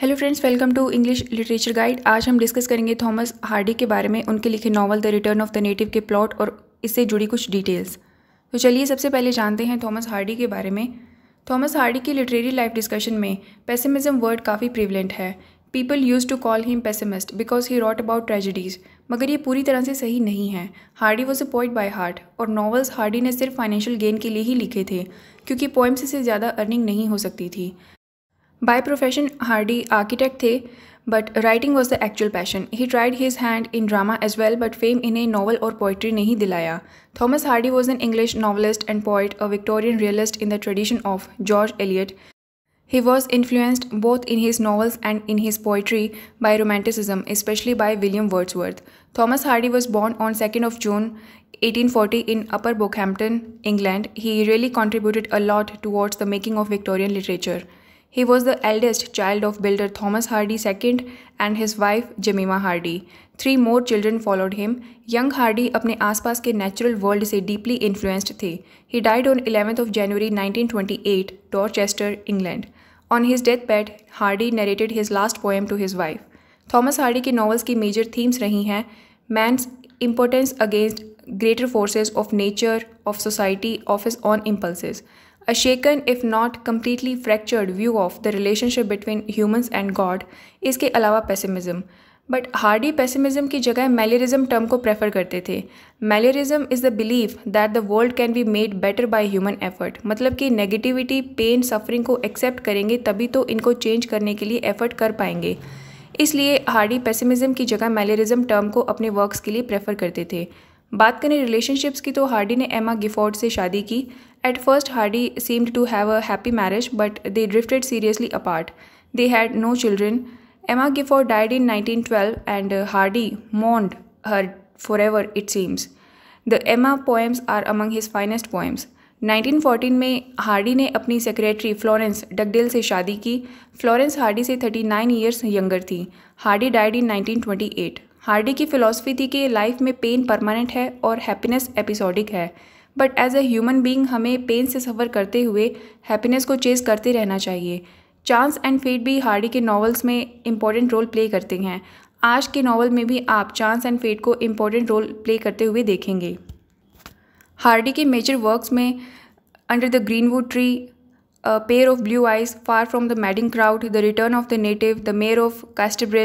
Hello friends welcome to English literature guide आज हम discuss करेंगे थॉमस हार्डी के बारे में उनके लिखे novel the return of the native के प्लॉट और इससे जुड़ी कुछ डिटेल्स तो चलिए सबसे पहले जानते हैं थॉमस हार्डी के बारे में थॉमस हार्डी की लिटरेरी लाइफ डिस्कशन में पेसिमिज्म वर्ड काफ़ी प्रिवलेंट है people use to call him pessimist because he wrote about tragedies मगर ये पूरी तरह से सही नहीं है Hardy was a poet by heart और नॉवल्स हार्डी ने सिर्फ फाइनेंशियल गेन के लिए ही लिखे थे क्योंकि पोइम्स से ज़्यादा अर्निंग नहीं हो सकती थी By profession, Hardy architect the, but writing was the actual passion. He tried his hand in drama as well, but fame in a novel or poetry नहीं dilaya. Thomas Hardy was an English novelist and poet, a Victorian realist in the tradition of George Eliot. He was influenced both in his novels and in his poetry by Romanticism, especially by William Wordsworth. Thomas Hardy was born on 2nd of June 1840 in Upper Bockhampton, England. He really contributed a lot towards the making of Victorian literature. He was the eldest child of builder Thomas Hardy II and his wife Jemima Hardy. Three more children followed him. Young Hardy अपने आसपास के natural world से deeply influenced थे. He died on 11th of January 1928, Dorchester, England. On his deathbed, Hardy narrated his last poem to his wife. Thomas Hardy के novels की major themes रही हैं man's importance against greater forces of nature, of society, of his own impulses. a shaken if not completely fractured view of the relationship between humans and God इसके अलावा pessimism but Hardy pessimism की जगह मैलियरिज्म term को prefer करते थे meliorism is the belief that the world can be made better by human effort मतलब कि negativity pain suffering को एक्सेप्ट करेंगे तभी तो इनको चेंज करने के लिए एफर्ट कर पाएंगे इसलिए हार्डी पेसिमिज्म की जगह मैलियरिज्म टर्म को अपने वर्क्स के लिए प्रेफर करते थे बात करें रिलेशनशिप्स की तो हार्डी ने एमा गिफोर्ड से शादी की at first Hardy seemed to have a happy marriage but they drifted seriously apart they had no children Emma Gifford died in 1912 and Hardy mourned her forever it seems the Emma poems are among his finest poems 1914 में Hardy ने अपनी secretary Florence Dugdale से शादी की Florence Hardy से 39 years younger थी Hardy died in 1928 Hardy की philosophy थी कि लाइफ में पेन परमानेंट है और हैप्पीनेस एपिसोडिक है but as a human being हमें पेन से सफ़र करते हुए हैप्पीनेस को चेज़ करते रहना चाहिए चांस एंड फेट भी हार्डी के नॉवल्स में इम्पॉर्टेंट रोल प्ले करते हैं आज के नॉवल में भी आप चांस एंड फेट को इम्पॉर्टेंट रोल प्ले करते हुए देखेंगे हार्डी के मेजर वर्क्स में under the greenwood tree pair of blue eyes far from the madding crowd the return of the native the mayor of of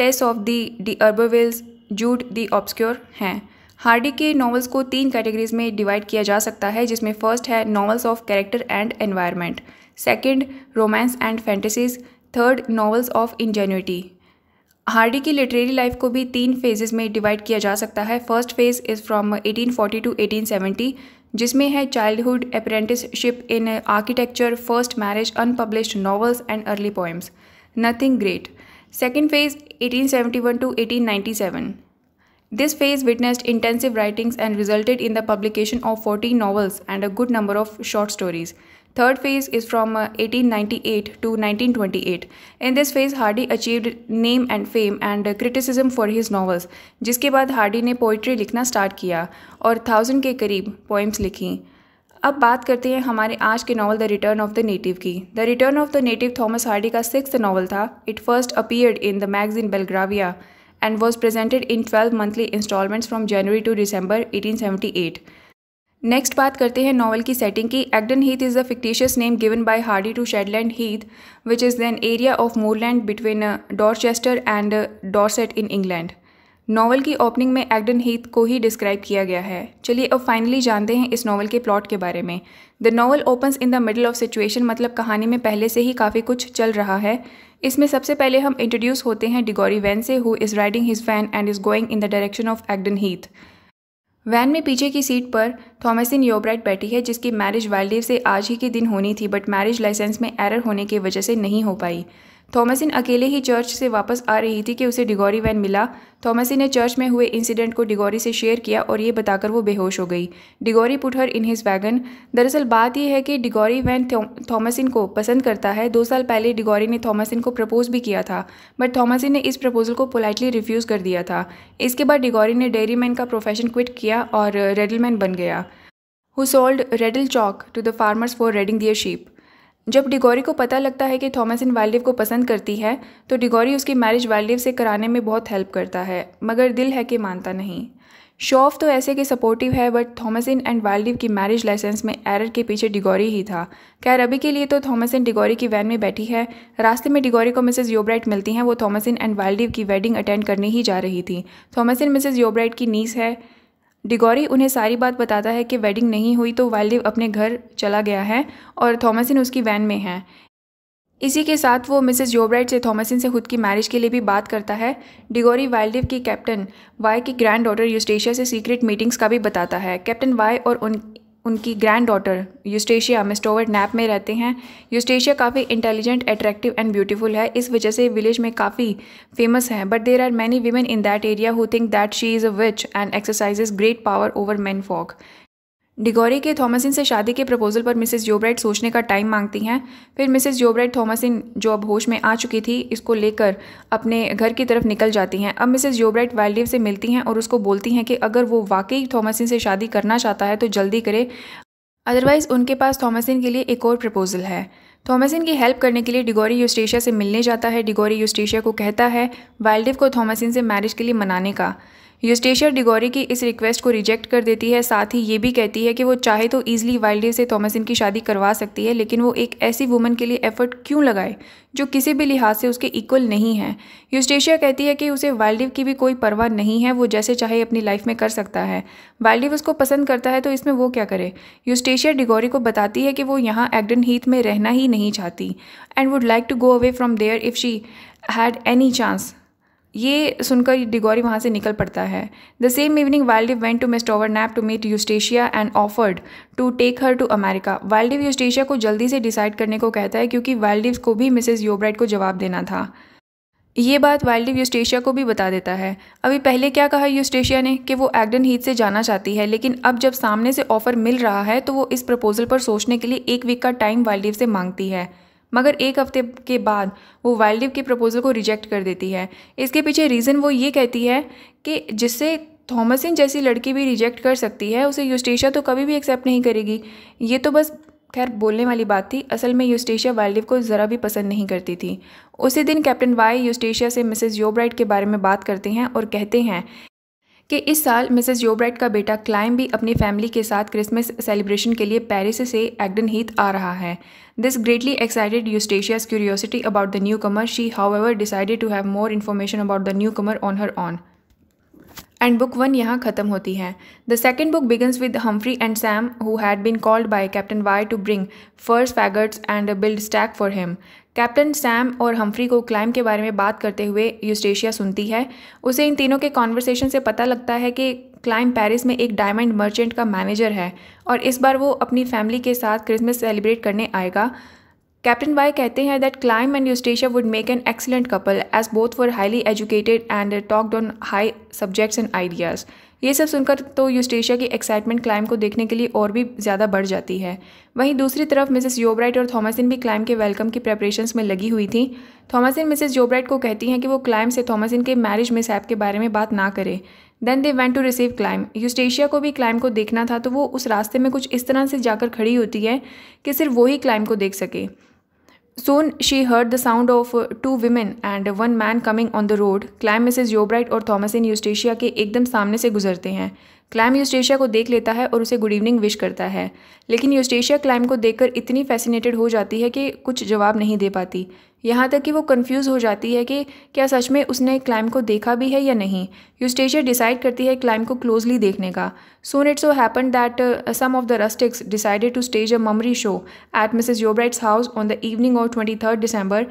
Tess of the d'Urbervilles Jude the obscure हैं Hardy के novels को तीन categories में divide किया जा सकता है जिसमें फर्स्ट है novels of character and environment second romance and fantasies third novels of ingenuity Hardy की लिटरेरी लाइफ को भी तीन फेजेस में डिवाइड किया जा सकता है first phase is from 1840 to 1870 जिसमें है childhood apprenticeship in architecture first marriage unpublished novels and early poems nothing great Second phase 1871 to 1897. This phase witnessed intensive writings and resulted in the publication of 14 novels and a good number of short stories. Third phase is from 1898 to 1928. In this phase, Hardy achieved name and fame and criticism for his novels, जिसके बाद Hardy ने poetry लिखना start किया और thousand के करीब poems लिखीं अब बात करते हैं हमारे आज के novel the return of the native की the return of the native Thomas Hardy का सिक्स नावल था it first appeared in the magazine Belgravia and was presented in twelve monthly instalments from January to December at next बात करते हैं novel की setting की Egdon Heath is the fictitious name given by Hardy to Shedland Heath which is an area of moorland between Dorchester and Dorset in England novel की opening में Egdon Heath को ही describe किया गया है चलिए अब फाइनली जानते हैं इस नावल के प्लॉट के बारे में the novel opens in the middle of situation मतलब कहानी में पहले से ही काफ़ी कुछ चल रहा है इसमें सबसे पहले हम इंट्रोड्यूस होते हैं डिगोरी वैन से who is riding his van and is going in the direction of Egdon Heath van में पीछे की सीट पर थॉमसिन योब्राइट बैठी है जिसकी मैरिज वाइल्डीव से आज ही के दिन होनी थी बट मैरिज लाइसेंस में एरर होने की वजह से नहीं हो पाई थॉमसिन अकेले ही चर्च से वापस आ रही थी कि उसे डिगोरी वैन मिला थॉमसिन ने चर्च में हुए इंसिडेंट को डिगोरी से शेयर किया और ये बताकर वो बेहोश हो गई डिगोरी पुटहर इन हिज वैगन दरअसल बात यह है कि डिगोरी वैन थॉमसिन को पसंद करता है दो साल पहले डिगोरी ने थॉमसिन को प्रपोज भी किया था बट थॉमसिन ने इस प्रपोजल को पोलाइटली रिफ्यूज़ कर दिया था इसके बाद डिगोरी ने डेयरी मैन का प्रोफेशन क्विट किया और रेडलमैन बन गया who sold reddle chalk to the farmers for reddling their sheep जब डिगोरी को पता लगता है कि थॉमस इन वाइल्डिव को पसंद करती है तो डिगोरी उसकी मैरिज वाइल्डिव से कराने में बहुत हेल्प करता है मगर दिल है कि मानता नहीं शॉफ तो ऐसे के सपोर्टिव है बट थॉमसिन एंड वाइल्डिव की मैरिज लाइसेंस में एरर के पीछे डिगोरी ही था खैर अभी के लिए तो थॉमसिन डिगोरी की वैन में बैठी है रास्ते में डिगोरी को मिसेज योब्राइट मिलती हैं वो थॉमसिन एंड वाइल्डिव की वेडिंग अटेंड करने ही जा रही थी थॉमसिन मिसेज योब्राइट की नीस है डिगोरी उन्हें सारी बात बताता है कि वेडिंग नहीं हुई तो वाइल्डिव अपने घर चला गया है और थॉमसिन उसकी वैन में है इसी के साथ वो मिसेज जोब्राइट से थॉमसिन से खुद की मैरिज के लिए भी बात करता है डिगोरी वाइल्डिव की कैप्टन वाई की ग्रैंड डॉटर यूस्टेशिया से सीक्रेट मीटिंग्स का भी बताता है कैप्टन वाई और उन उनकी granddaughter Eustacia Mistover Knap में रहते हैं यूस्टेशिया काफ़ी इंटेलिजेंट अट्रैक्टिव एंड ब्यूटीफुल है इस वजह से विलेज में काफ़ी फेमस है but there are many women in that area who think that she is a witch and exercises great power over man folk Diggory के थॉमसिन से शादी के प्रपोजल पर मिसेस जोब्राइट सोचने का टाइम मांगती हैं फिर मिसेस जोब्राइट थॉमसिन जो अब होश में आ चुकी थी इसको लेकर अपने घर की तरफ निकल जाती हैं अब मिसेस जोब्राइट वाइल्डिव से मिलती हैं और उसको बोलती हैं कि अगर वो वाकई थॉमसिन से शादी करना चाहता है तो जल्दी करे अदरवाइज़ उनके पास थॉमसिन के लिए एक और प्रपोजल है थॉमसिन की हेल्प करने के लिए डिगोरी यूस्टेशिया से मिलने जाता है डिगोरी यूस्टेशिया को कहता है वाइल्डिव को थॉमसिन से मैरिज के लिए मनाने का यूस्टेशिया डिगोरी की इस रिक्वेस्ट को रिजेक्ट कर देती है साथ ही ये भी कहती है कि वो चाहे तो ईजिली वाइल्डे से थॉमसिन की शादी करवा सकती है लेकिन वो एक ऐसी वुमन के लिए एफर्ट क्यों लगाए जो किसी भी लिहाज से उसके इक्वल नहीं है यूस्टेशिया कहती है कि उसे वाइल्डिव की भी कोई परवाह नहीं है वो जैसे चाहे अपनी लाइफ में कर सकता है वाइल्डिव उसको पसंद करता है तो इसमें वो क्या करे यूस्टेशिया डिगोरी को बताती है कि वो यहाँ एग्डन हीथ में रहना ही नहीं चाहती and would like to go away from there if she had any chance ये सुनकर डिगोरी वहाँ से निकल पड़ता है the same evening Wildeve went to over Knap to meet Eustacia and offered to take her to America Wildeve Eustacia को जल्दी से डिसाइड करने को कहता है क्योंकि वाइल्डिव को भी मिसेज योब्राइट को जवाब देना था ये बात वाइल्डिव यूस्टेशिया को भी बता देता है अभी पहले क्या कहा यूस्टेशिया ने कि वो एग्डन हीथ से जाना चाहती है लेकिन अब जब सामने से ऑफ़र मिल रहा है तो वो इस प्रपोज़ल पर सोचने के लिए एक वीक का टाइम वाइल्डिव से मांगती है मगर एक हफ्ते के बाद वो वाइल्डिव के प्रपोज़ल को रिजेक्ट कर देती है इसके पीछे रीज़न वो ये कहती है कि जिससे थॉमसिन जैसी लड़की भी रिजेक्ट कर सकती है उसे यूस्टेशिया तो कभी भी एक्सेप्ट नहीं करेगी ये तो बस खैर बोलने वाली बात थी असल में यूस्टेशिया वाइल्डिव को ज़रा भी पसंद नहीं करती थी उसी दिन कैप्टन वाई यूस्टेशिया से मिसेज योब्राइट के बारे में बात करते हैं और कहते हैं कि इस साल मिसेस योब्राइट का बेटा क्लाइम भी अपनी फैमिली के साथ क्रिसमस सेलिब्रेशन के लिए पेरिस से एग्डन हीथ आ रहा है this greatly excited Eustacia's curiosity about the newcomer she however decided to have more information about the newcomer on her on and book one यहाँ खत्म होती है the second book begins with Humphrey and Sam who had been called by Captain Vye to bring first faggots and build stack for him Captain Sam और Humphrey को Clym के बारे में बात करते हुए यूस्टेशिया सुनती है उसे इन तीनों के कॉन्वर्सेशन से पता लगता है कि क्लाइम पेरिस में एक डायमंड मर्चेंट का मैनेजर है और इस बार वो अपनी फैमिली के साथ क्रिसमस सेलिब्रेट करने आएगा कैप्टन बाय कहते हैं that Clym and Eustacia would make an excellent couple as both for highly educated and talked on high subjects and ideas ये सब सुनकर तो यूस्टेशिया की एक्साइटमेंट क्लाइम को देखने के लिए और भी ज़्यादा बढ़ जाती है वहीं दूसरी तरफ मिसेस योब्राइट और थॉमासिन भी क्लाइम के वेलकम की प्रेपरेशन में लगी हुई थी थॉमसिन मिसेस योब्राइट को कहती हैं कि वो क्लाइम से थॉमसिन के मैरिज मिस ऐप के बारे में बात ना करे then they went to receive Clym Eustacia को भी क्लाइम को देखना था तो वो उस रास्ते में कुछ इस तरह से जाकर खड़ी होती है कि सिर्फ वो ही क्लाइम को देख सके Soon she heard the sound of two women and one man coming on the road. Clym Mrs. Yobright और Thomasin Eustacia के एकदम सामने से गुजरते हैं क्लैम यूस्टेशिया को देख लेता है और उसे गुड इवनिंग विश करता है लेकिन यूस्टेशिया क्लैम को देखकर इतनी फैसिनेटेड हो जाती है कि कुछ जवाब नहीं दे पाती यहाँ तक कि वो कंफ्यूज हो जाती है कि क्या सच में उसने क्लाइम को देखा भी है या नहीं यूस्टेशिया डिसाइड करती है क्लाइम को क्लोजली देखने का soon it so happen that some of the rustics decided to stage a memory show at Mrs Yeobright's house on the evening of twenty third December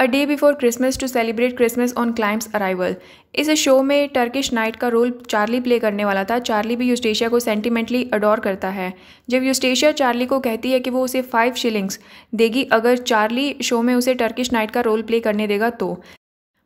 a day before Christmas to celebrate Christmas on Clym's arrival इस show में Turkish knight का role Charley play करने वाला था Charlie भी यूस्टेशिया को sentimentally adore करता है जब यूस्टेशिया चार्ली को कहती है कि वो उसे फाइव शिलिंग्स देगी अगर चार्ली शो में उसे टर्किश नाइट का रोल प्ले करने देगा तो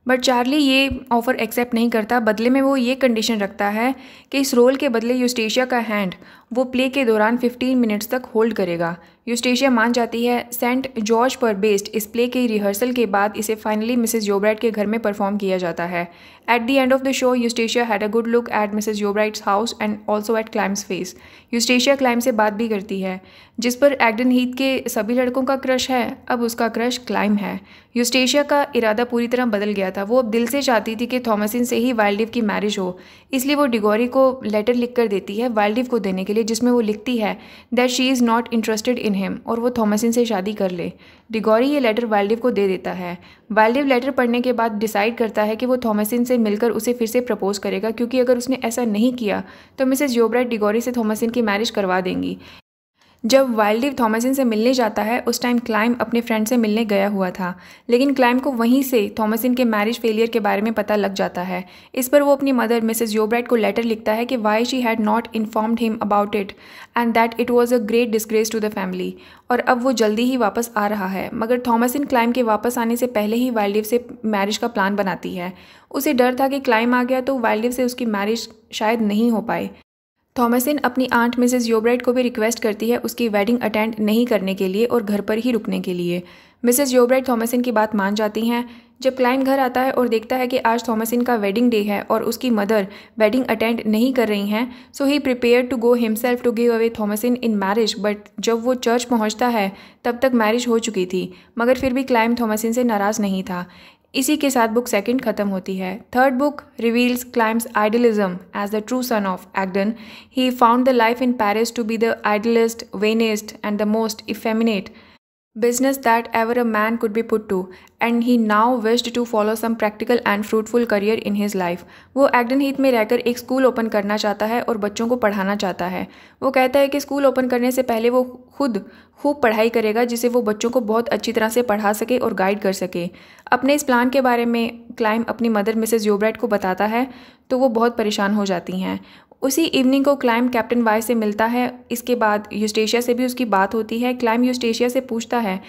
बट चार्ली ये ऑफ़र एक्सेप्ट नहीं करता बदले में वो ये कंडीशन रखता है कि इस रोल के बदले यूस्टेशिया का हैंड वो प्ले के दौरान फिफ्टीन मिनट्स तक होल्ड करेगा यूस्टेशिया मान जाती है सेंट जॉर्ज पर बेस्ड इस प्ले के रिहर्सल के बाद इसे फाइनली मिसेज योब्राइट के घर में परफॉर्म किया जाता है at the end of the show Eustacia had a good look at Mrs Yeobright's house and also at Clym's face Eustacia Clym से बात भी करती है जिस पर एग्डन हीथ के सभी लड़कों का क्रश है अब उसका क्रश क्लाइम है यूस्टेशिया का इरादा पूरी तरह बदल गया था वो अब दिल से चाहती थी कि थॉमसिन से ही वाइल्डिव की मैरिज हो इसलिए वो डिगोरी को लेटर लिख कर देती है वाइल्डिव को देने के लिए जिसमें वो लिखती है that she is not interested in him और वो थॉमसिन से शादी कर ले डिगोरी ये लेटर वाइल्डिव को दे देता है वाइल्डिव लेटर पढ़ने के बाद डिसाइड करता है कि वो थॉमसिन से मिलकर उसे फिर से प्रपोज करेगा क्योंकि अगर उसने ऐसा नहीं किया तो मिसेज योब्राइट डिगोरी से थॉमसिन की मैरिज करवा देंगी जब वाइल्ड डिव थॉमसन से मिलने जाता है उस टाइम क्लाइम अपने फ्रेंड से मिलने गया हुआ था लेकिन क्लाइम को वहीं से थॉमसन के मैरिज फेलियर के बारे में पता लग जाता है इस पर वो अपनी मदर मिसेज योब्राइट को लेटर लिखता है कि why she had not informed him about it and that it was a great disgrace to the family और अब वो जल्दी ही वापस आ रहा है मगर थॉमसन क्लाइम के वापस आने से पहले ही वाइल्ड डिव से मैरिज का प्लान बनाती है उसे डर था कि क्लाइम आ गया तो वाइल्ड डिव से उसकी मैरिज शायद नहीं हो पाए थॉमसिन अपनी आंट मिसेज योब्राइट को भी रिक्वेस्ट करती है उसकी वेडिंग अटेंड नहीं करने के लिए और घर पर ही रुकने के लिए मिसेज योब्राइट थॉमसिन की बात मान जाती हैं जब क्लाइन घर आता है और देखता है कि आज थॉमसिन का वेडिंग डे है और उसकी मदर वेडिंग अटेंड नहीं कर रही हैं so he prepare to go himself to give away Thomasin in marriage but जब वो चर्च पहुंचता है तब तक मैरिज हो चुकी थी मगर फिर भी क्लाइम थॉमसिन से नाराज़ नहीं था इसी के साथ बुक सेकंड खत्म होती है third book reveals Clym's idealism as the true son of Egdon he found the life in Paris to be the idealist vainest and the most effeminate business that ever a man could be put to, and he now wished to follow some practical and fruitful career in his life. वो एग्डन Heath में रहकर एक school open करना चाहता है और बच्चों को पढ़ाना चाहता है वो कहता है कि स्कूल ओपन करने से पहले वो खुद खूब पढ़ाई करेगा जिसे वो बच्चों को बहुत अच्छी तरह से पढ़ा सके और गाइड कर सके अपने इस प्लान के बारे में क्लाइम अपनी मदर मिसेज योब्राइट को बताता है तो वो बहुत परेशान हो जाती हैं उसी इवनिंग को क्लाइम कैप्टन वाई से मिलता है इसके बाद यूस्टेशिया से भी उसकी बात होती है क्लाइम यूस्टेशिया से पूछता है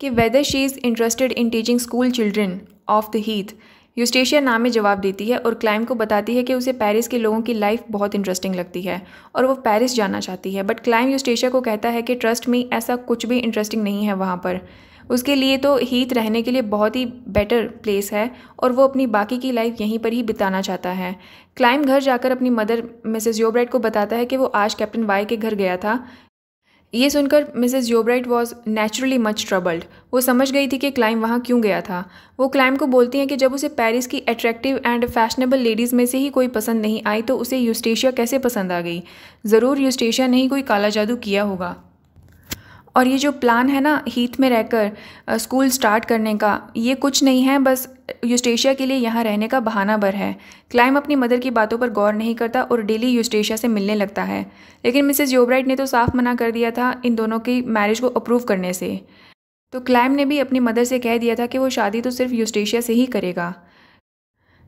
कि whether she is interested in teaching school children of the heath Eustacia नाम में जवाब देती है और क्लाइम को बताती है कि उसे पेरिस के लोगों की लाइफ बहुत इंटरेस्टिंग लगती है और वो पेरिस जाना चाहती है बट क्लाइम यूस्टेशिया को कहता है कि ट्रस्ट में ऐसा कुछ भी इंटरेस्टिंग नहीं है वहाँ पर उसके लिए तो हीथ रहने के लिए बहुत ही बेटर प्लेस है और वो अपनी बाकी की लाइफ यहीं पर ही बिताना चाहता है क्लाइम घर जाकर अपनी मदर मिसेज योब्राइट को बताता है कि वो आज कैप्टन वाई के घर गया था ये सुनकर Mrs Yeobright was naturally much troubled वो समझ गई थी कि क्लाइम वहाँ क्यों गया था वो क्लाइम को बोलती हैं कि जब उसे पेरिस की अट्रैक्टिव एंड फैशनेबल लेडीज़ में से ही कोई पसंद नहीं आई तो उसे यूस्टेशिया कैसे पसंद आ गई ज़रूर यूस्टेशिया ने ही कोई काला जादू किया होगा और ये जो प्लान है ना हीथ में रहकर स्कूल स्टार्ट करने का ये कुछ नहीं है बस यूस्टेशिया के लिए यहाँ रहने का बहाना भर है क्लाइम अपनी मदर की बातों पर गौर नहीं करता और डेली यूस्टेशिया से मिलने लगता है लेकिन मिसेज योबराइट ने तो साफ मना कर दिया था इन दोनों की मैरिज को अप्रूव करने से तो क्लाइम ने भी अपनी मदर से कह दिया था कि वो शादी तो सिर्फ यूस्टेशिया से ही करेगा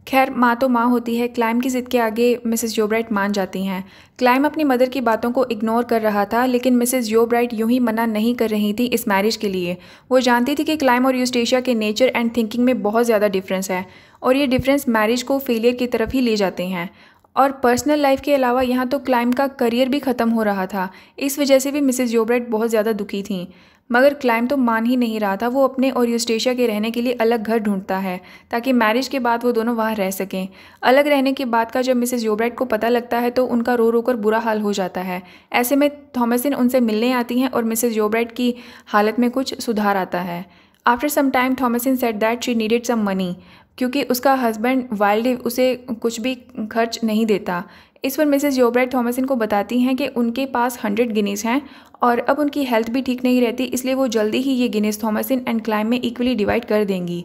खैर माँ तो माँ होती है क्लाइम की ज़िद के आगे मिसेस योब्राइट मान जाती हैं क्लाइम अपनी मदर की बातों को इग्नोर कर रहा था लेकिन मिसेस योब्राइट यूं ही मना नहीं कर रही थी इस मैरिज के लिए वो जानती थी कि क्लाइम और यूस्टेशिया के नेचर एंड थिंकिंग में बहुत ज़्यादा डिफरेंस है और ये डिफरेंस मैरिज को फेलियर की तरफ ही ले जाते हैं और पर्सनल लाइफ के अलावा यहाँ तो क्लाइम का करियर भी ख़त्म हो रहा था इस वजह से भी मिसिज योब्राइट बहुत ज़्यादा दुखी थी मगर क्लाइम तो मान ही नहीं रहा था वो अपने और यूस्टेशिया के रहने के लिए अलग घर ढूंढता है ताकि मैरिज के बाद वो दोनों वहाँ रह सकें अलग रहने के बाद का जब मिसेज योब्रेट को पता लगता है तो उनका रो रो कर बुरा हाल हो जाता है ऐसे में थॉमसिन उनसे मिलने आती हैं और मिसेज योब्रेट की हालत में कुछ सुधार आता है after some time Thomasin said that she needed some money क्योंकि उसका हस्बैंड वाइल्ड उसे कुछ भी खर्च नहीं देता इस पर मिसेज योब्राइट थॉमसन को बताती हैं कि उनके पास हंड्रेड गिनीज़ हैं और अब उनकी हेल्थ भी ठीक नहीं रहती इसलिए वो जल्दी ही ये गिनीज़ थॉमसन एंड क्लाइम में इक्वली डिवाइड कर देंगी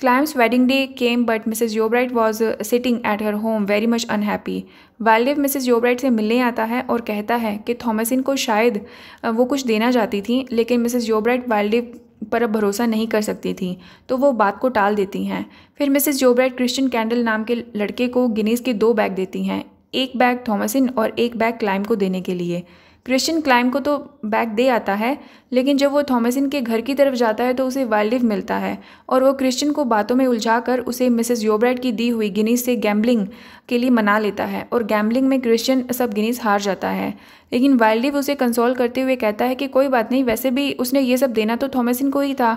Clym's wedding day came but Mrs Yeobright was sitting at her home very much unhappy Wildeve Mrs Yeobright से मिलने आता है और कहता है कि थॉमसिन को शायद uh, वो कुछ देना चाहती थी लेकिन मिसेज योब्राइट वाइल्डिव पर अब भरोसा नहीं कर सकती थी तो वो बात को टाल देती हैं फिर मिसेज जोब्राइट क्रिश्चियन कैंडल नाम के लड़के को गिनीज़ के दो बैग देती हैं एक बैग थॉमसिन और एक बैग क्लाइम को देने के लिए क्रिश्चियन क्लाइम को तो बैग दे आता है लेकिन जब वो थॉमसिन के घर की तरफ जाता है तो उसे वाइल्डिव मिलता है और वो क्रिश्चियन को बातों में उलझा कर उसे मिसेस योब्रेड की दी हुई गिनीज से गैम्बलिंग के लिए मना लेता है और गैम्बलिंग में क्रिश्चियन सब गिनीज हार जाता है लेकिन वाइल्डिव उसे कंसोल करते हुए कहता है कि कोई बात नहीं वैसे भी उसने ये सब देना तो थॉमसिन को ही था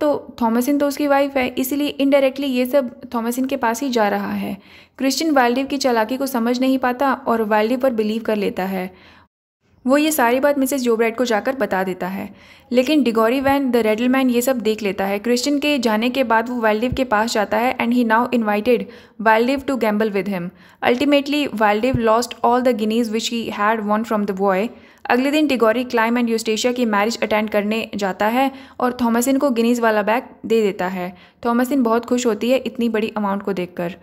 तो थॉमसिन तो उसकी वाइफ है इसीलिए इनडायरेक्टली ये सब थॉमसिन के पास ही जा रहा है क्रिश्चियन वाइल्डिव की चालाकी को समझ नहीं पाता और वाइल्डिव पर बिलीव कर लेता है वो ये सारी बात मिसेस जोब्रेड को जाकर बता देता है लेकिन Diggory Venn the reddleman ये सब देख लेता है क्रिश्चियन के जाने के बाद वो वाइल्डिव के पास जाता है and he now invited Wildeve to gamble with him ultimately Wildeve lost all the guineas which he had won from the boy अगले दिन टिगोरी क्लाइम एंड यूस्टेशिया की मैरिज अटेंड करने जाता है और थॉमसिन को गिनीज वाला बैग दे देता है थॉमसिन बहुत खुश होती है इतनी बड़ी अमाउंट को देखकर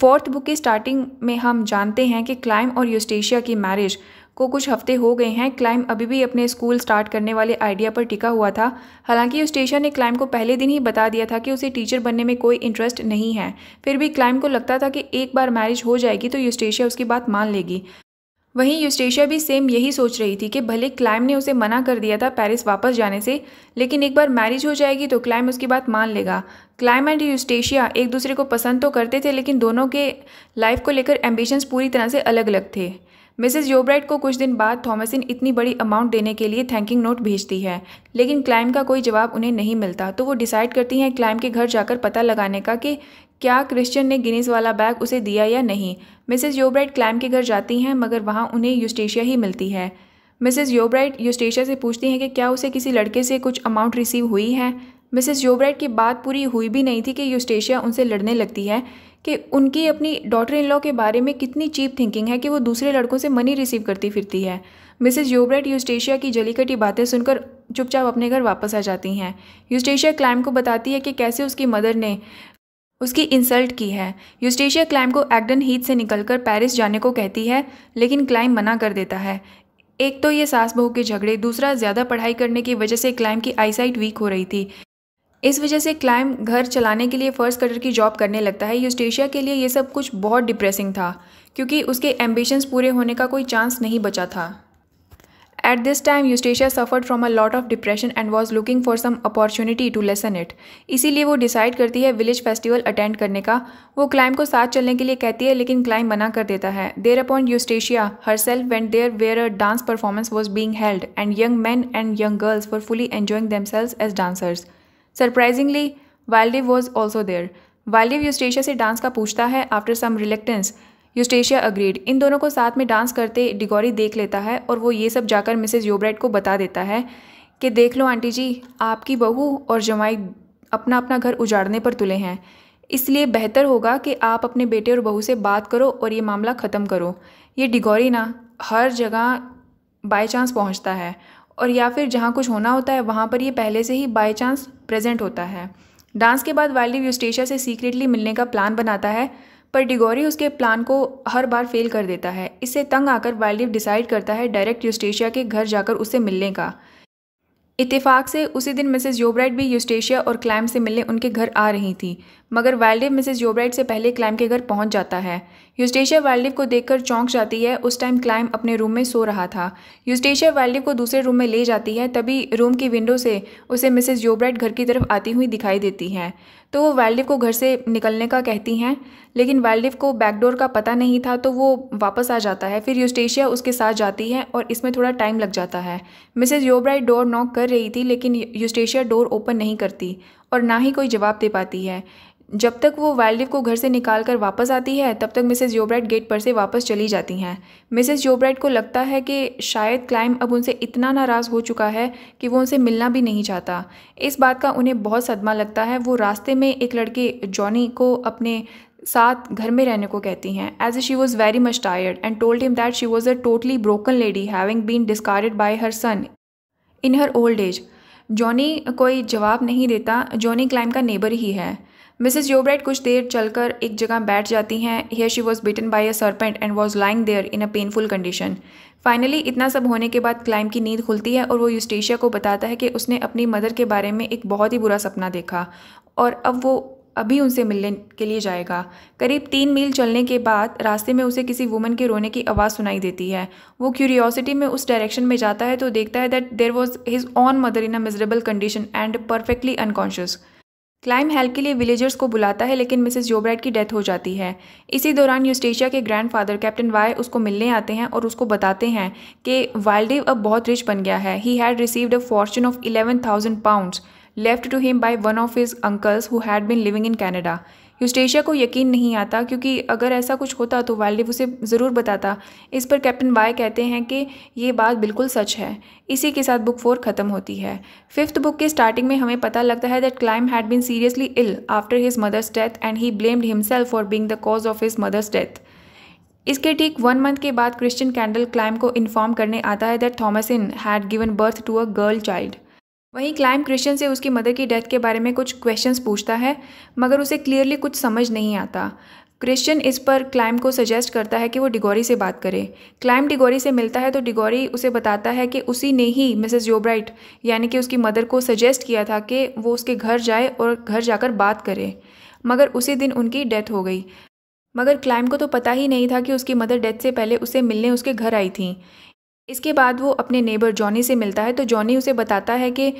फोर्थ बुक की स्टार्टिंग में हम जानते हैं कि क्लाइम और यूस्टेशिया की मैरिज को कुछ हफ्ते हो गए हैं क्लाइम अभी भी अपने स्कूल स्टार्ट करने वाले आइडिया पर टिका हुआ था हालांकि यूस्टेशिया ने क्लाइम को पहले दिन ही बता दिया था कि उसे टीचर बनने में कोई इंटरेस्ट नहीं है फिर भी क्लाइम को लगता था कि एक बार मैरिज हो जाएगी तो यूस्टेशिया उसकी बात मान लेगी वहीं यूस्टेशिया भी सेम यही सोच रही थी कि भले क्लाइम ने उसे मना कर दिया था पेरिस वापस जाने से लेकिन एक बार मैरिज हो जाएगी तो क्लाइम उसकी बात मान लेगा क्लाइम एंड यूस्टेशिया एक दूसरे को पसंद तो करते थे लेकिन दोनों के लाइफ को लेकर एम्बिशंस पूरी तरह से अलग अलग थे मिसेस योब्राइट को कुछ दिन बाद थॉमसिन इतनी बड़ी अमाउंट देने के लिए थैंकिंग नोट भेजती है लेकिन क्लाइम का कोई जवाब उन्हें नहीं मिलता तो वो डिसाइड करती हैं क्लाइम के घर जाकर पता लगाने का कि क्या क्रिश्चियन ने गिनीज वाला बैग उसे दिया या नहीं मिसेस योब्राइट क्लैम के घर जाती हैं मगर वहाँ उन्हें यूस्टेशिया ही मिलती है मिसेस योब्राइट यूस्टेशिया से पूछती हैं कि क्या उसे किसी लड़के से कुछ अमाउंट रिसीव हुई है मिसेस योब्राइट की बात पूरी हुई भी नहीं थी कि यूस्टेशिया उनसे लड़ने लगती है कि उनकी अपनी डॉटर इन लॉ के बारे में कितनी चीप थिंकिंग है कि वो दूसरे लड़कों से मनी रिसीव करती फिरती है मिसेस योब्रेट यूस्टेशिया की जलीकटी बातें सुनकर चुपचाप अपने घर वापस आ जाती हैं यूस्टेशिया क्लाइम को बताती है कि कैसे उसकी मदर ने उसकी इंसल्ट की है यूस्टेशिया क्लाइम को एक्डन हीथ से निकलकर पेरिस जाने को कहती है लेकिन क्लाइम मना कर देता है एक तो ये सास बहू के झगड़े दूसरा ज़्यादा पढ़ाई करने की वजह से क्लाइम की आईसाइट वीक हो रही थी इस वजह से क्लाइम घर चलाने के लिए फर्स्ट कटर की जॉब करने लगता है यूस्टेशिया के लिए ये सब कुछ बहुत डिप्रेसिंग था क्योंकि उसके एम्बिशंस पूरे होने का कोई चांस नहीं बचा था At this time Eustacia suffered from a lot of depression and was looking for some opportunity to lessen it. इसीलिए वो डिसाइड करती है विलेज फेस्टिवल अटेंड करने का वो क्लाइम को साथ चलने के लिए कहती है लेकिन क्लाइम मना कर देता है thereupon Eustacia herself went there where a dance performance was being held and young man and young girls for fully enjoying themselves as dancers surprisingly Wildeve was also there Wildeve Eustacia से dance का पूछता है after some reluctance Eustacia agreed इन दोनों को साथ में dance करते डिगोरी देख लेता है और वो ये सब जाकर मिसेज योब्राइट को बता देता है कि देख लो आंटी जी आपकी बहू और जमाई अपना अपना घर उजाड़ने पर तुले हैं इसलिए बेहतर होगा कि आप अपने बेटे और बहू से बात करो और ये मामला ख़त्म करो ये डिगोरी ना हर जगह बाई चांस पहुँचता है और या फिर जहाँ कुछ होना होता है वहाँ पर ये पहले से ही बाई चांस प्रेजेंट होता है डांस के बाद वाइल्ड यूस्टेशिया से सीक्रेटली मिलने का प्लान बनाता है पर डिगोरी उसके प्लान को हर बार फेल कर देता है इससे तंग आकर वाइल्डिव डिसाइड करता है डायरेक्ट यूस्टेशिया के घर जाकर उससे मिलने का इतफाक से उसी दिन मिसेज योबराइट भी यूस्टेशिया और क्लाइम से मिलने उनके घर आ रही थी मगर वाइल्डिव मिसेज योब्राइट से पहले क्लाइम के घर पहुंच जाता है यूस्टेशिया वाइल्डिव को देखकर चौंक जाती है उस टाइम क्लाइम अपने रूम में सो रहा था यूस्टेशिया वाइल्डिव को दूसरे रूम में ले जाती है तभी रूम की विंडो से उसे मिसेज योब्राइट घर की तरफ आती हुई दिखाई देती हैं तो वो वाइल्डिव को घर से निकलने का कहती हैं लेकिन वाइल्डिव को बैकडोर का पता नहीं था तो वो वापस आ जाता है फिर यूस्टेशिया उसके साथ जाती है और इसमें थोड़ा टाइम लग जाता है मिसेज योब्राइट डोर नॉक कर रही थी लेकिन यूस्टेशिया डोर ओपन नहीं करती और ना ही कोई जवाब दे पाती है जब तक वो वाइल्ड को घर से निकाल कर वापस आती है तब तक मिसेज़ योब्राइट गेट पर से वापस चली जाती हैं मिसेज़ योब्राइट को लगता है कि शायद क्लाइम अब उनसे इतना नाराज़ हो चुका है कि वो उनसे मिलना भी नहीं चाहता इस बात का उन्हें बहुत सदमा लगता है वो रास्ते में एक लड़के जॉनी को अपने साथ घर में रहने को कहती हैं as a she was very much tired and told him that she was a totally broken lady having been discarded by her son in her old age Johnny कोई जवाब नहीं देता जॉनी क्लाइम का नेबर ही है Mrs योब्राइट कुछ देर चलकर एक जगह बैठ जाती हैं here she was bitten by a serpent and was lying there in a painful condition finally इतना सब होने के बाद क्लाइम की नींद खुलती है और वो यूस्टेशिया को बताता है कि उसने अपनी मदर के बारे में एक बहुत ही बुरा सपना देखा और अब वो अभी उनसे मिलने के लिए जाएगा करीब तीन मील चलने के बाद रास्ते में उसे किसी वुमन के रोने की आवाज़ सुनाई देती है वो क्यूरियोसिटी में उस डायरेक्शन में जाता है तो देखता है that there was his own mother in a miserable condition and perfectly unconscious Clym help के लिए विलेजर्स को बुलाता है लेकिन मिसेस जोब्राइट की डेथ हो जाती है इसी दौरान यूस्टेशिया के ग्रैंडफादर कैप्टन वाई उसको मिलने आते हैं और उसको बताते हैं कि वाइल्डिव अब बहुत रिच बन गया है he had received a fortune of eleven thousand pounds left to him by one of his uncles who had been living in Canada Eustacia को यकीन नहीं आता क्योंकि अगर ऐसा कुछ होता तो वालडिव उसे ज़रूर बताता इस पर कैप्टन वाई कहते हैं कि ये बात बिल्कुल सच है इसी के साथ बुक फोर ख़त्म होती है फिफ्थ बुक के स्टार्टिंग में हमें पता लगता है that Clym had been seriously ill after his mother's death and he blamed himself for being the cause of his mother's death इसके ठीक वन मंथ के बाद क्रिश्चियन कैंडल क्लाइम को इन्फॉर्म करने आता है that Thomasin had given birth to a girl child वहीं Clym Christian से उसकी मदर की डेथ के बारे में कुछ क्वेश्चंस पूछता है मगर उसे क्लियरली कुछ समझ नहीं आता क्रिश्चियन इस पर क्लाइम को सजेस्ट करता है कि वो डिगोरी से बात करे क्लाइम डिगोरी से मिलता है तो डिगोरी उसे बताता है कि उसी ने ही मिसेस योब्राइट यानी कि उसकी मदर को सजेस्ट किया था कि वो उसके घर जाए और घर जाकर बात करे मगर उसी दिन उनकी डेथ हो गई मगर क्लाइम को तो पता ही नहीं था कि उसकी मदर डेथ से पहले उसे मिलने उसके घर आई थी इसके बाद वो अपने नेबर जॉनी से मिलता है तो जॉनी उसे बताता है कि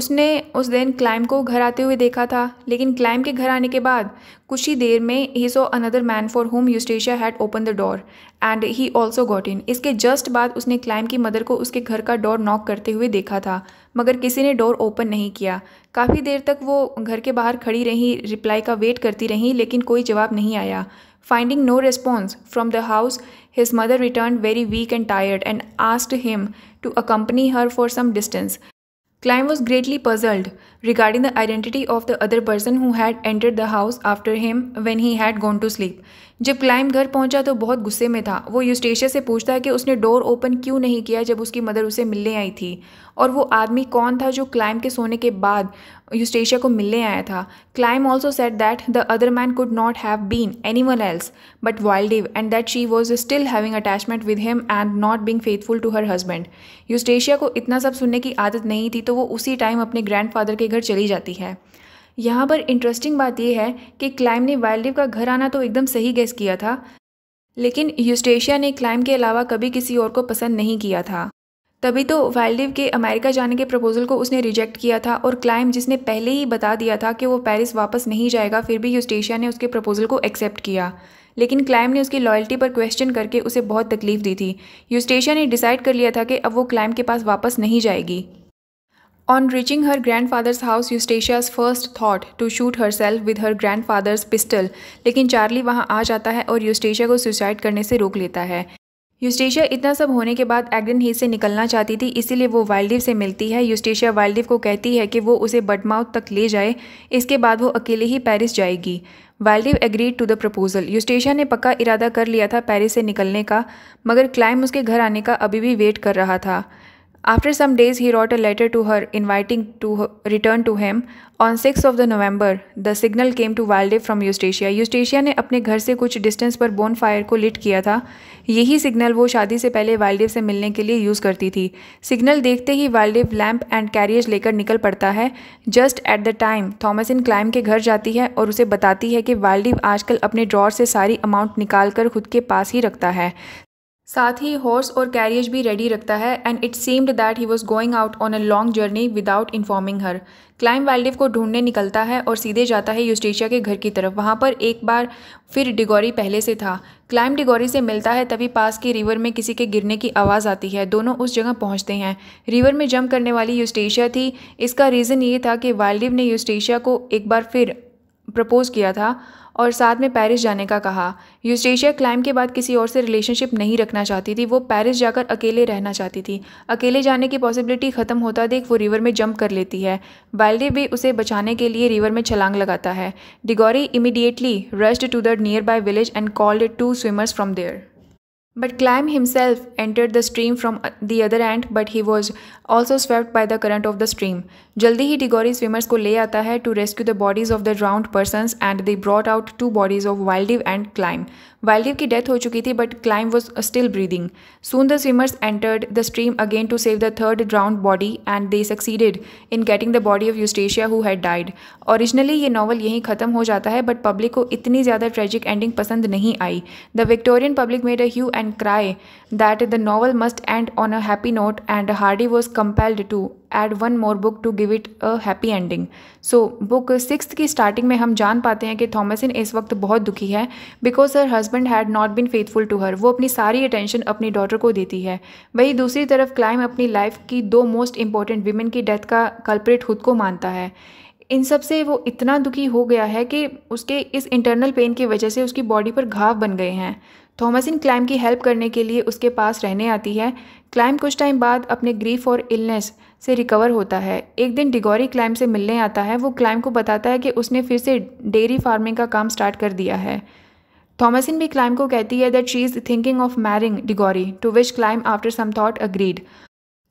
उसने उस दिन क्लाइम को घर आते हुए देखा था लेकिन क्लाइम के घर आने के बाद कुछ ही देर में he saw another man for home Eustacia had open the door and he also got in इसके जस्ट बाद उसने क्लाइम की मदर को उसके घर का डोर नॉक करते हुए देखा था मगर किसी ने डोर ओपन नहीं किया काफ़ी देर तक वो घर के बाहर खड़ी रहीं रिप्लाई का वेट करती रहीं लेकिन कोई जवाब नहीं आया finding no response from the house his mother returned very weak and tired and asked him to accompany her for some distance. Klein was greatly puzzled regarding the identity of the other person who had entered the house after him when he had gone to sleep. जब Clym घर पहुंचा तो बहुत गुस्से में था वो यूस्टेशिया से पूछता है कि उसने डोर ओपन क्यों नहीं किया जब उसकी मदर उसे मिलने आई थी और वो आदमी कौन था जो क्लाइम के सोने के बाद यूस्टेशिया को मिलने आया था Clym also said that the other man could not have been anyone else but Wildeve and that she was still having attachment with him and not being faithful to her husband Eustacia को इतना सब सुनने की आदत नहीं थी तो वो उसी टाइम अपने ग्रैंड के घर चली जाती है यहाँ पर इंटरेस्टिंग बात यह है कि क्लाइम ने वाइल्डलिफ का घर आना तो एकदम सही गेस किया था लेकिन यूस्टेशिया ने क्लाइम के अलावा कभी किसी और को पसंद नहीं किया था तभी तो वाइल्डिव के अमेरिका जाने के प्रपोज़ल को उसने रिजेक्ट किया था और क्लाइम जिसने पहले ही बता दिया था कि वो पेरिस वापस नहीं जाएगा फिर भी यूस्टेशिया ने उसके प्रपोज़ल को एक्सेप्ट किया लेकिन क्लाइम ने उसकी लॉयल्टी पर क्वेश्चन करके उसे बहुत तकलीफ दी थी यूस्टेशिया ने डिसाइड कर लिया था कि अब वो क्लाइम के पास वापस नहीं जाएगी On reaching her grandfather's house, Eustacia's first thought to shoot herself with her grandfather's pistol, लेकिन चार्ली वहाँ आ जाता है और यूस्टेशिया को सुसाइड करने से रोक लेता है यूस्टेशिया इतना सब होने के बाद एग्रिन ही से निकलना चाहती थी इसीलिए वो वाइल्डिव से मिलती है यूस्टेशिया वाइल्डिव को कहती है कि वो उसे बटमाउथ तक ले जाए इसके बाद वो अकेले ही पेरिस जाएगी Wildeve agreed to the proposal Eustacia ने पक्का इरादा कर लिया था पेरिस से निकलने का मगर क्लाइम उसके घर आने का अभी भी वेट कर रहा था After some days, he wrote a letter to her inviting to her, return to him. On 6th of the November, the signal came to वाल्डेव from Eustacia. यूस्टेशिया ने अपने घर से कुछ डिस्टेंस पर बोन फायर को लिट किया था यही सिग्नल वो शादी से पहले वाल्डेव से मिलने के लिए यूज़ करती थी सिग्नल देखते ही वाल्डेव लैंप एंड कैरियज लेकर निकल पड़ता है just at the time Thomasin Clym के घर जाती है और उसे बताती है कि वाल्डेव आजकल अपने ड्रॉर से सारी अमाउंट निकाल कर खुद के पास ही रखता है साथ ही हॉर्स और कैरियज भी रेडी रखता है and it seemed that he was going out on a long journey without informing her Clym Wildeve को ढूंढने निकलता है और सीधे जाता है यूस्टेशिया के घर की तरफ वहाँ पर एक बार फिर डिगोरी पहले से था क्लाइम डिगोरी से मिलता है तभी पास के रिवर में किसी के गिरने की आवाज़ आती है दोनों उस जगह पहुँचते हैं रिवर में जंप करने वाली यूस्टेशिया थी इसका रीज़न ये था कि वाइल्डिव ने यूस्टेशिया को एक बार फिर प्रपोज़ किया था और साथ में पेरिस जाने का कहा यूस्टेशिया क्लाइम के बाद किसी और से रिलेशनशिप नहीं रखना चाहती थी वो पेरिस जाकर अकेले रहना चाहती थी अकेले जाने की पॉसिबिलिटी ख़त्म होता देख वो रिवर में जंप कर लेती है वाइल्डे भी उसे बचाने के लिए रिवर में छलांग लगाता है Diggory immediately rushed to the nearby village and called two swimmers from there But Climb himself entered the stream from uh, the other end, but he was also swept by the current of the stream. Jaldi ही Diggory swimmers को ले to rescue the bodies of the drowned persons and they brought out two bodies of Wildiv and Climb. वाइल्डीव की death हो चुकी थी but Clym was still breathing soon the swimmers entered the stream again to save the third drowned body and they succeeded in getting the body of Eustacia who had died originally ये novel यहीं खत्म हो जाता है but public को इतनी ज़्यादा tragic ending पसंद नहीं आई the Victorian public made a hue and cry that the novel must end on a happy note and Hardy was compelled to add one more book to give it a happy ending so book six की starting में हम जान पाते हैं कि थॉमसिन इस वक्त बहुत दुखी है because her husband had not been faithful to her वो अपनी सारी अटेंशन अपनी डॉटर को देती है वही दूसरी तरफ क्लाइम अपनी लाइफ की दो मोस्ट इंपॉर्टेंट वीमेन की डेथ का कल्परेट खुद को मानता है इन सब से वो इतना दुखी हो गया है कि उसके इस इंटरनल पेन की वजह से उसकी बॉडी पर घाव बन गए हैं थॉमसिन क्लाइम की हेल्प करने के लिए उसके पास रहने आती है क्लाइम कुछ टाइम बाद अपने ग्रीफ और इलनेस से रिकवर होता है एक दिन डिगोरी क्लाइम से मिलने आता है वो क्लाइम को बताता है कि उसने फिर से डेयरी फार्मिंग का काम स्टार्ट कर दिया है थॉमसिन भी क्लाइम को कहती है that she is thinking of marrying Diggory to which Clym after some thought agreed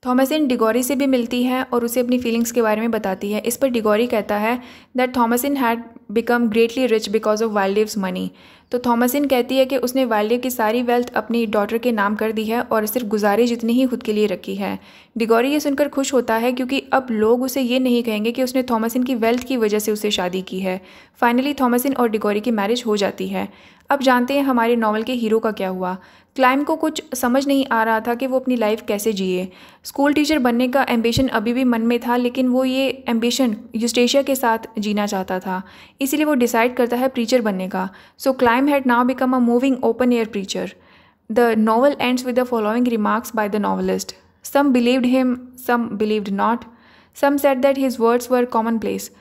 Thomasin Diggory से भी मिलती है और उसे अपनी फीलिंग्स के बारे में बताती है इस पर डिगोरी कहता है that Thomasin had become greatly rich because of wild money तो थॉमसिन कहती है कि उसने वाल्य की सारी वेल्थ अपनी डॉटर के नाम कर दी है और सिर्फ गुजारे जितनी ही खुद के लिए रखी है डिगोरी ये सुनकर खुश होता है क्योंकि अब लोग उसे ये नहीं कहेंगे कि उसने थॉमसिन की वेल्थ की वजह से उसे शादी की है फाइनली थॉमसिन और डिगोरी की मैरिज हो जाती है अब जानते हैं हमारे नॉवल के हीरो का क्या हुआ क्लाइम को कुछ समझ नहीं आ रहा था कि वो अपनी लाइफ कैसे जिए स्कूल टीचर बनने का एम्बिशन अभी भी मन में था लेकिन वो ये एम्बिशन यूस्टेशिया के साथ जीना चाहता था इसीलिए वो डिसाइड करता है प्रीचर बनने का so Clym had now become a moving open air preacher the novel ends with the following remarks by the novelist some believed him some believed not some said that his words were commonplace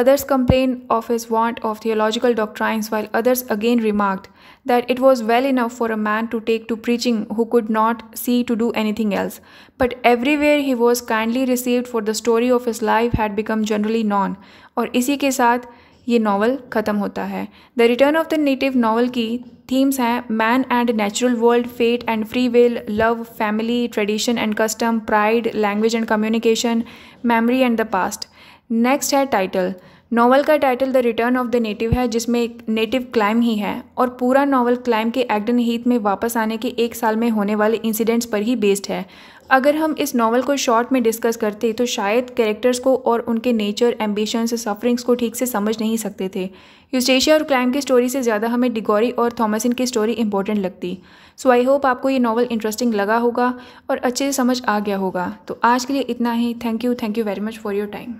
Others complained of his want of theological doctrines, while others again remarked that it was well enough for a man to take to preaching who could not see to do anything else. But everywhere he was kindly received, for the story of his life had become generally known. और इसी के साथ ये novel ख़त्म होता The return of the native novel की themes हैं man and natural world, fate and free will, love, family, tradition and custom, pride, language and communication, memory and the past. Next है टाइटल नावल का title the return of the native है जिसमें एक native climb ही है और पूरा novel climb के एक्डन Heath में वापस आने के एक साल में होने वाले इंसिडेंट्स पर ही बेस्ड है अगर हम इस नावल को शॉर्ट में डिस्कस करते तो शायद कैरेक्टर्स को और उनके नेचर एम्बिशंस सफरिंग्स को ठीक से समझ नहीं सकते थे यूस्टेशिया और क्लाइम की स्टोरी से ज़्यादा हमें डिगोरी और थॉमसिन की स्टोरी इंपॉर्टेंट लगती सो आई होप आपको ये नावल इंटरेस्टिंग लगा होगा और अच्छे से समझ आ गया होगा तो आज के लिए इतना ही thank you thank you very much for your time